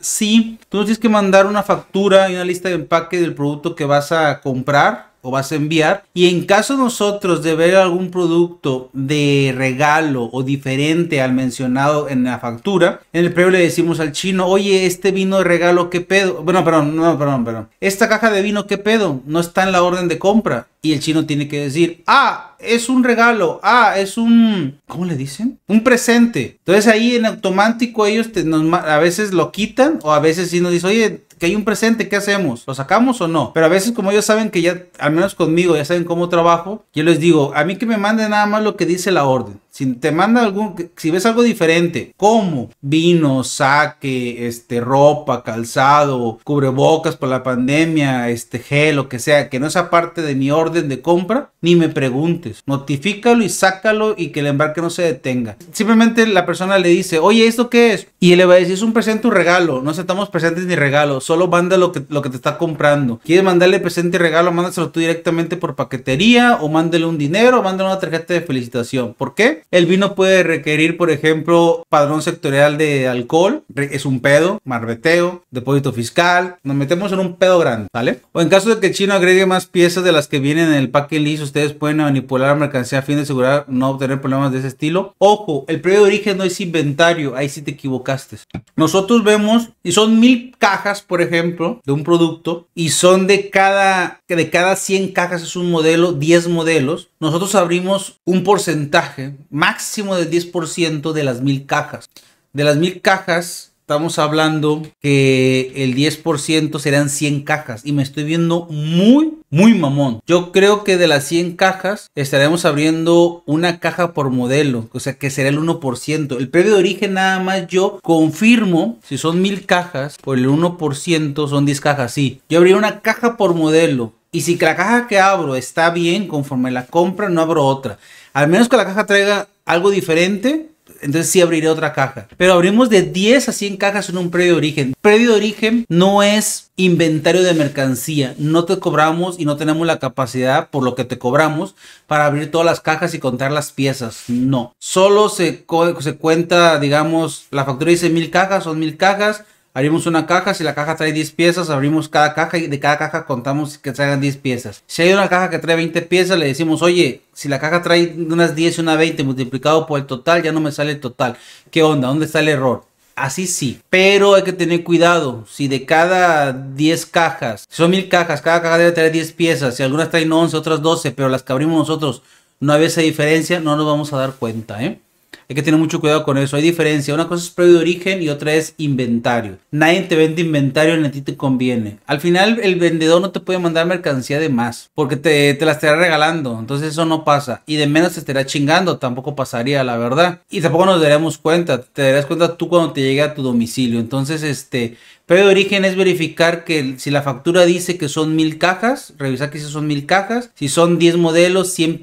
Sí, tú tienes que mandar una factura y una lista de empaque del producto que vas a comprar o vas a enviar. Y en caso nosotros de ver algún producto de regalo o diferente al mencionado en la factura, en el previo le decimos al chino, oye, este vino de regalo, ¿qué pedo? Bueno, perdón, no, perdón, perdón. Esta caja de vino, ¿qué pedo? No está en la orden de compra. Y el chino tiene que decir, ah, es un regalo, ah, es un, ¿cómo le dicen? Un presente. Entonces ahí en automático ellos nos, a veces lo quitan o a veces sí nos dice oye, hay un presente, ¿qué hacemos? ¿Lo sacamos o no? Pero a veces como ellos saben que ya, al menos conmigo, ya saben cómo trabajo, yo les digo, a mí que me manden nada más lo que dice la orden. Si te manda algún, si ves algo diferente, como vino, saque, este, ropa, calzado, cubrebocas por la pandemia, este, gel, lo que sea, que no sea parte de mi orden de compra, ni me preguntes. Notifícalo y sácalo y que el embarque no se detenga. Simplemente la persona le dice, oye, ¿esto qué es? Y él le va a decir, es un presente o regalo. No aceptamos presentes ni regalos, Solo manda lo que, lo que te está comprando. ¿Quieres mandarle presente y regalo? Mándaselo tú directamente por paquetería o mándale un dinero o mándale una tarjeta de felicitación. ¿Por qué? El vino puede requerir, por ejemplo, padrón sectorial de alcohol, es un pedo, marbeteo, depósito fiscal. Nos metemos en un pedo grande, ¿vale? O en caso de que China chino agregue más piezas de las que vienen en el paquete liso, ustedes pueden manipular la mercancía a fin de asegurar no obtener problemas de ese estilo. Ojo, el periodo de origen no es inventario, ahí sí te equivocaste. Nosotros vemos, y son mil cajas, por ejemplo, de un producto, y son de cada, de cada 100 cajas es un modelo, 10 modelos. Nosotros abrimos un porcentaje, máximo del 10% de las mil cajas. De las mil cajas, estamos hablando que el 10% serán 100 cajas. Y me estoy viendo muy, muy mamón. Yo creo que de las 100 cajas estaremos abriendo una caja por modelo. O sea que será el 1%. El previo de origen nada más yo confirmo. Si son mil cajas, por el 1% son 10 cajas. Sí, yo abriría una caja por modelo. Y si la caja que abro está bien conforme la compra, no abro otra. Al menos que la caja traiga algo diferente, entonces sí abriré otra caja. Pero abrimos de 10 a 100 cajas en un predio de origen. Predio de origen no es inventario de mercancía. No te cobramos y no tenemos la capacidad por lo que te cobramos para abrir todas las cajas y contar las piezas. No. Solo se, se cuenta, digamos, la factura dice mil cajas, son mil cajas Abrimos una caja, si la caja trae 10 piezas, abrimos cada caja y de cada caja contamos que traigan 10 piezas. Si hay una caja que trae 20 piezas, le decimos, oye, si la caja trae unas 10 y una 20 multiplicado por el total, ya no me sale el total. ¿Qué onda? ¿Dónde está el error? Así sí, pero hay que tener cuidado. Si de cada 10 cajas, son mil cajas, cada caja debe traer 10 piezas. Si algunas traen 11, otras 12, pero las que abrimos nosotros no había esa diferencia, no nos vamos a dar cuenta, ¿eh? Hay que tener mucho cuidado con eso. Hay diferencia. Una cosa es previo de origen y otra es inventario. Nadie te vende inventario ni a ti te conviene. Al final, el vendedor no te puede mandar mercancía de más porque te, te la estará regalando. Entonces, eso no pasa. Y de menos te estará chingando. Tampoco pasaría, la verdad. Y tampoco nos daremos cuenta. Te darás cuenta tú cuando te llegue a tu domicilio. Entonces, este. Previo de origen es verificar que si la factura dice que son mil cajas, revisar que si son mil cajas. Si son 10 modelos, 100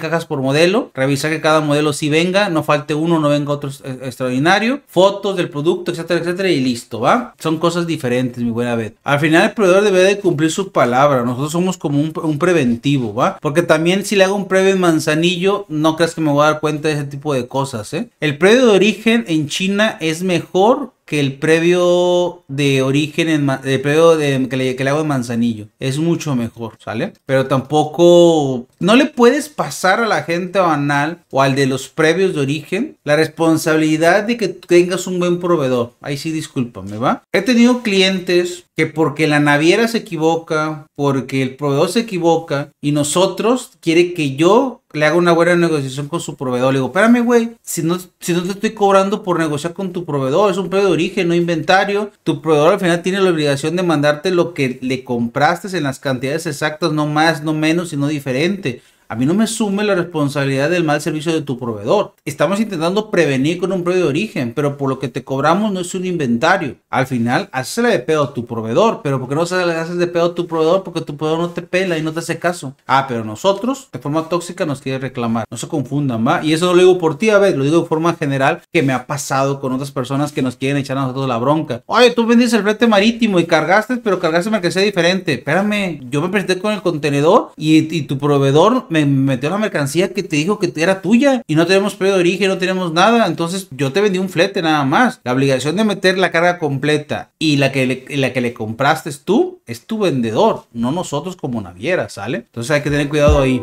cajas por modelo, revisar que cada modelo sí venga no falte uno, no venga otro extraordinario, fotos del producto, etcétera, etcétera, y listo, ¿va? Son cosas diferentes, mi buena vez Al final el proveedor debe de cumplir su palabra, nosotros somos como un, preventivo, ¿va? Porque también si le hago un previo en manzanillo, no creas que me voy a dar cuenta de ese tipo de cosas, ¿eh? El previo de origen en China es mejor que el previo de origen, en, previo de, que, le, hago de Manzanillo. Es mucho mejor, ¿sale? Pero tampoco, no le puedes pasar a la gente banal o al de los previos de origen la responsabilidad de que tengas un buen proveedor. Ahí sí, discúlpame, ¿va? He tenido clientes que porque la naviera se equivoca, porque el proveedor se equivoca y nosotros quiere que yo le haga una buena negociación con su proveedor. Le digo, espérame, güey, si no, si no te estoy cobrando por negociar con tu proveedor, es un precio de origen, no inventario. Tu proveedor al final tiene la obligación de mandarte lo que le compraste en las cantidades exactas, no más, no menos, sino diferente. A mí no me sume la responsabilidad del mal servicio de tu proveedor. Estamos intentando prevenir con un precio de origen, pero por lo que te cobramos no es un inventario. Al final, hazle de pedo a tu proveedor, pero ¿por qué no se le haces de pedo a tu proveedor? Porque tu proveedor no te pela y no te hace caso. Ah, pero nosotros, de forma tóxica, nos quiere reclamar. No se confundan, ¿va? Y eso no lo digo por ti, a ver, lo digo de forma general, que me ha pasado con otras personas que nos quieren echar a nosotros la bronca. Oye, tú vendiste el flete marítimo y cargaste, pero cargaste sea diferente. Espérame, yo me presenté con el contenedor y, y tu proveedor me metió la mercancía que te dijo que era tuya y no tenemos precio de origen, no tenemos nada. Entonces yo te vendí un flete nada más. La obligación de meter la carga completa y la que le, la que le compraste es tú, es tu vendedor, no nosotros como naviera, ¿sale? Entonces hay que tener cuidado ahí.